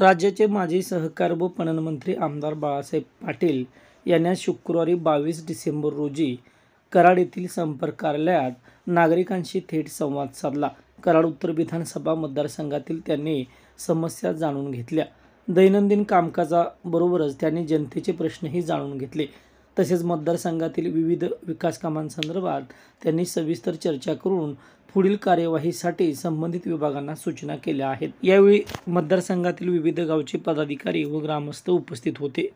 राज्याचे माजी सहकार व पणन मंत्री आमदार बाळासाहेब पाटील यांना शुक्रवारी बावीस डिसेंबर रोजी कराड येथील संपर्क कार्यालयात नागरिकांशी थेट संवाद साधला कराड उत्तर विधानसभा मतदारसंघातील त्यांनी समस्या जाणून घेतल्या दैनंदिन कामकाजाबरोबरच त्यांनी जनतेचे प्रश्नही जाणून घेतले तसेच मतदारसंघातील विविध विकास कामांसंदर्भात त्यांनी सविस्तर चर्चा करून पुढील कार्यवाहीसाठी संबंधित विभागांना सूचना केल्या आहेत यावेळी मतदारसंघातील विविध गावचे पदाधिकारी व ग्रामस्थ उपस्थित होते